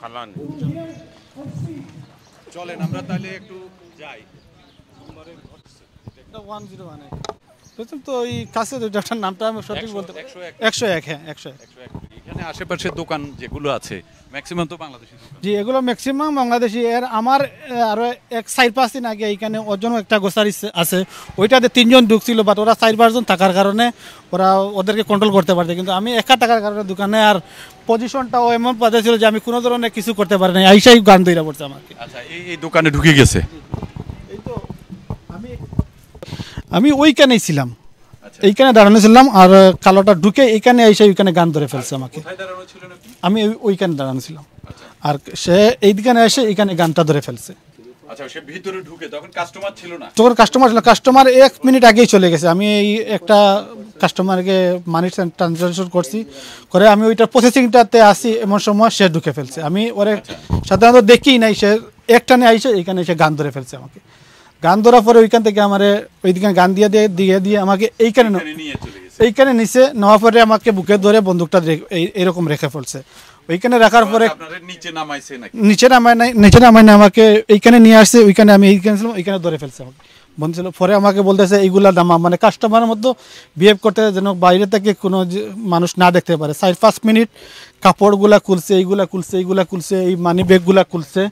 ফালান চলেন আমরা তাহলে একটু যাই ওয়ান জিরো ওয়ান তো ওই কাছে নামটা আমি সঠিক বলতে একশো এক হ্যাঁ একশো একশো এক এখানে আশেপাশে দোকান যেগুলো আছে ম্যাক্সিমাম তো বাংলাদেশি জি এগুলো ম্যাক্সিমাম বাংলাদেশি এর আমার আরো এক সাইড পাঁচ দিন আগে এইখানে ওজন একটা গোসারি আছে ওইটাতে তিনজন ঢুকছিল বাট ওরা চার পাঁচজন থাকার কারণে ওরা ওদেরকে কন্ট্রোল করতে পারছে কিন্তু আমি একা থাকার কারণে দোকানে আর পজিশনটাও এমন পর্যায়ে ছিল যে আমি কোনো ধরনের কিছু করতে পারি না আইসাই গান দইরা পড়ছে আমাকে আচ্ছা এই এই দোকানে ঢুকে গেছে এই তো আমি আমি ওইখানেই ছিলাম এইখানে দাঁড়ানো ছিলাম আর কালোটা ঢুকে এইখানে এসে ওইখানে গান ধরে ফেলছে আমাকে আমি ওইখানে দাঁড়ানো ছিলাম আর সে এইখানে এসে এইখানে গানটা ধরে ফেলছে আচ্ছা, কাস্টমার কাস্টমার এক মিনিট আগেই চলে গেছে আমি এই একটা কাস্টমারকে মানি করছি করে আমি প্রসেসিংটাতে এমন সময় সে ঢুকে ফেলছে আমি ওরে আচ্ছা। সাধারণত দেখি নাই সে একটানে আইসে এইখানে এসে গান ধরে ফেলছে আমাকে গান ধরার পরে ওইখান থেকে আমার ওইদিকে গান দিয়ে দিয়ে দিয়ে দিয়ে আমাকে এইখানে এইখানে নিচে নেওয়ার পরে আমাকে বুকে ধরে বন্দুকটা এরকম রেখে ফেলছে ওইখানে রাখার পরে নিচে নামায় নাই নিচে নামায় না আমাকে এইখানে নিয়ে আসছে ওইখানে আমি এইখানে ছিলাম ওইখানে ধরে ফেলছে আমাকে বন্ধু ছিল পরে আমাকে বলতেছে এইগুলা দামা মানে কাস্টমারের মধ্যে বিহেভ করতে যেন বাইরে থেকে কোনো মানুষ না দেখতে পারে চার পাঁচ মিনিট কাপড়গুলা খুলছে এইগুলা খুলছে এইগুলা খুলছে এই মানি ব্যাগগুলা খুলছে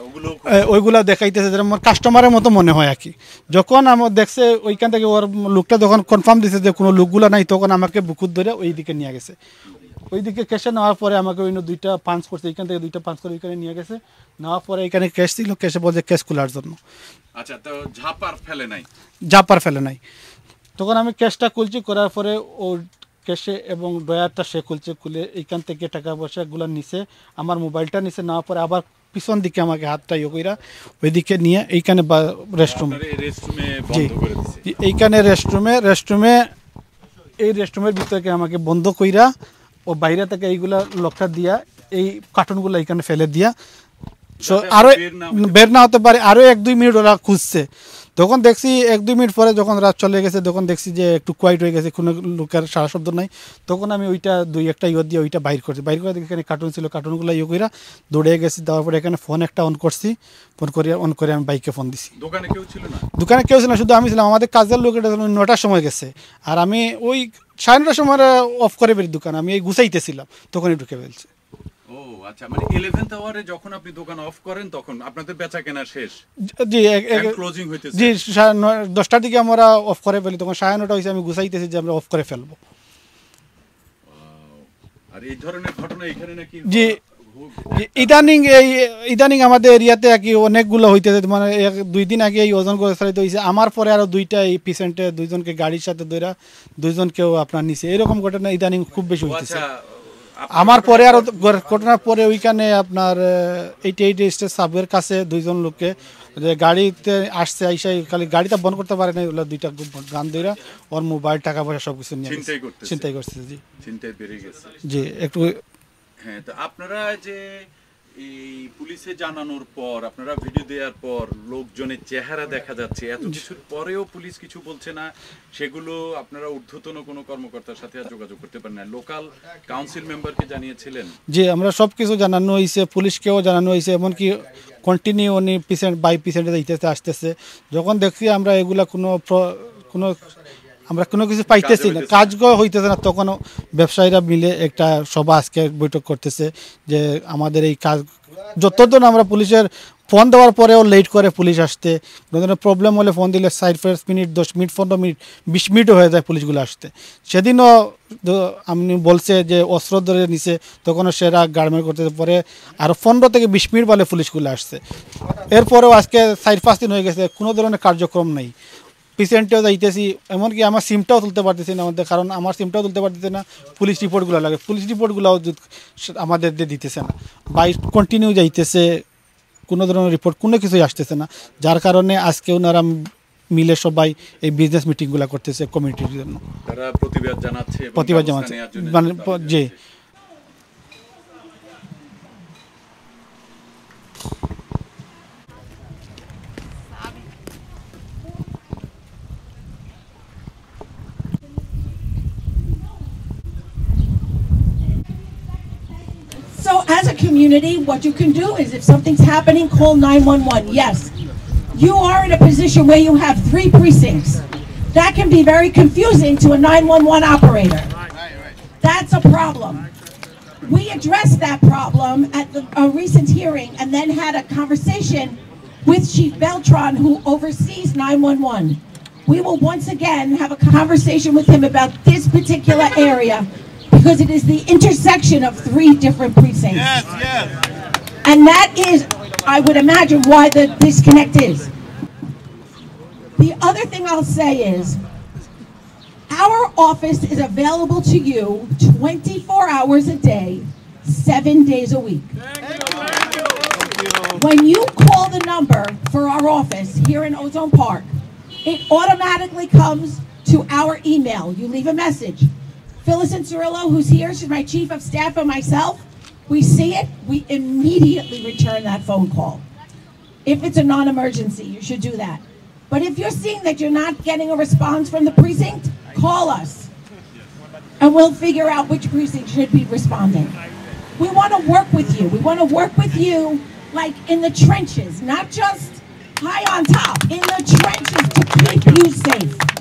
আচ্ছা, ওইগুলো দেখাইতেছে আমার কাস্টমারের মতো মনে হয় আর কি যখন আমার দেখছে ওইখান থেকে ওর লোকটা যখন কনফার্ম দিছে যে কোনো লোকগুলো নাই তখন আমাকে বুকুর ধরে ওই দিকে নিয়ে গেছে ওইদিকে ক্যাশে নেওয়ার পরে আমাকে ওই দুইটা পাঞ্চ করছে এখান থেকে দুইটা পাঞ্চ করে ওইখানে নিয়ে গেছে নেওয়ার পরে এখানে ক্যাশ দিল ক্যাশে বলছে ক্যাশ খোলার জন্য আচ্ছা তো ঝাপার ফেলে নাই ঝাপার ফেলে নাই তখন আমি ক্যাশটা খুলছি করার পরে ওর ক্যাশে এবং ড্রয়ারটা সে খুলছে খুলে এইখান থেকে টাকা পয়সাগুলো নিছে আমার মোবাইলটা নিছে নেওয়ার পরে আবার পিছন দিকে আমাকে হাতটা ইয়ে কইরা ওইদিকে নিয়ে এইখানে রেস্টরুম জি এইখানে রেস্টরুমে রেস্টরুমে এই রেস্টরুমের ভিতরে আমাকে বন্ধ কইরা ও বাইরে থেকে এইগুলা লকটা দিয়া এই কার্টুনগুলো এইখানে ফেলে দিয়া আচ্ছা, আরো বের না হতে পারে আরো এক দুই মিনিট ওরা খুঁজছে তখন দেখছি এক দুই মিনিট পরে যখন রাত চলে গেছে তখন দেখছি যে একটু কোয়াইট হয়ে গেছে কোনো লোকের সারা শব্দ নাই তখন আমি ওইটা দুই একটা ইয়ে দিয়ে ওইটা বাইর করছি বাইর করে এখানে কার্টুন ছিল কার্টুনগুলো ইয়ে করে দৌড়ে গেছি তারপরে এখানে ফোন একটা অন করছি ফোন করে অন করে আমি বাইকে ফোন দিছি দোকানে কেউ ছিল না দোকানে কেউ ছিল না শুধু আমি ছিলাম আমাদের কাজের লোক এটা নটার সময় গেছে আর আমি ওই সাড়ে নটার সময় অফ করে বেরি দোকান আমি এই গুছাইতেছিলাম তখনই ঢুকে ফেলছে আচ্ছা, মানে ইদানিং আমাদের এরিয়াতে অনেকগুলো হইতেছে মানে দুই দিন আগে এই ওজন হয়েছে আমার পরে আরো দুইটা এই পেশেন্টে দুইজনকে গাড়ির সাথে ধরা দুইজনকেও আপনার নিচে এরকম ঘটনা ইদানিং খুব বেশি হইতেছে আচ্ছা, আমার পরে আরো ঘটনার পরে ওইখানে আপনার এইটি এইট স্টেজ সাবের কাছে দুইজন লোককে যে গাড়িতে আসছে আইসাই খালি গাড়িটা বন্ধ করতে পারে না ওগুলো দুইটা গান দুইরা ওর মোবাইল টাকা পয়সা সব কিছু নিয়ে চিন্তাই করছে জি চিন্তাই বেড়ে গেছে জি একটু হ্যাঁ তো আপনারা যে এই পুলিশে জানানোর পর আপনারা ভিডিও দেওয়ার পর লোকজনের চেহারা দেখা যাচ্ছে এত কিছুর পরেও পুলিশ কিছু বলছে না সেগুলো আপনারা ঊর্ধ্বতন কোনো কর্মকর্তার সাথে আর যোগাযোগ করতে পারেন না লোকাল কাউন্সিল মেম্বারকে জানিয়েছিলেন যে আমরা সব কিছু জানানো হয়েছে পুলিশকেও জানানো হয়েছে এমনকি কন্টিনিউ উনি পেশেন্ট বাই পেশেন্টে দিতেছে আসতেছে যখন দেখছি আমরা এগুলা কোনো কোনো আমরা কোনো কিছু পাইতেছি না কাজ হইতেছে না তখন ব্যবসায়ীরা মিলে একটা সভা আজকে বৈঠক করতেছে যে আমাদের এই কাজ যতদিন আমরা পুলিশের ফোন দেওয়ার পরেও লেট করে পুলিশ আসতে কোনো ধরনের প্রবলেম হলে ফোন দিলে সাইড ফাইভ মিনিট দশ মিনিট পনেরো মিনিট বিশ মিনিটও হয়ে যায় পুলিশগুলো আসতে সেদিনও আপনি বলছে যে অস্ত্র ধরে নিছে তখনও সেরা গার্মেন্ট করতে পরে আর পনেরো থেকে বিশ মিনিট বলে পুলিশগুলো আসছে এরপরেও আজকে সাইড পাঁচ দিন হয়ে গেছে কোনো ধরনের কার্যক্রম নেই পেশেন্টেও যাইতেছি এমনকি আমার সিমটাও তুলতে পারতেছি না আমাদের কারণ আমার সিমটাও তুলতে পারতেছে না পুলিশ রিপোর্টগুলো লাগে পুলিশ রিপোর্টগুলোও আমাদের দিতেছে না বাইক কন্টিনিউ যাইতেছে কোনো ধরনের রিপোর্ট কোনো কিছুই আসতেছে না যার কারণে আজকে ওনারা মিলে সবাই এই বিজনেস মিটিংগুলো করতেছে কমিউনিটির জন্য প্রতিবাদ জানাচ্ছে প্রতিবাদ জানাচ্ছে মানে যে as a community, what you can do is if something's happening, call 911. Yes, you are in a position where you have three precincts. That can be very confusing to a 911 operator. That's a problem. We addressed that problem at the, a recent hearing and then had a conversation with Chief Beltran, who oversees 911. We will once again have a conversation with him about this particular area because it is the intersection of three different precincts. Yes, yes. And that is, I would imagine, why the disconnect is. The other thing I'll say is, our office is available to you 24 hours a day, seven days a week. When you call the number for our office here in Ozone Park, it automatically comes to our email. You leave a message. Phyllis and Cirillo, who's here, she's my chief of staff and myself. We see it, we immediately return that phone call. If it's a non-emergency, you should do that. But if you're seeing that you're not getting a response from the precinct, call us. And we'll figure out which precinct should be responding. We want to work with you. We want to work with you like in the trenches, not just high on top, in the trenches to keep you safe.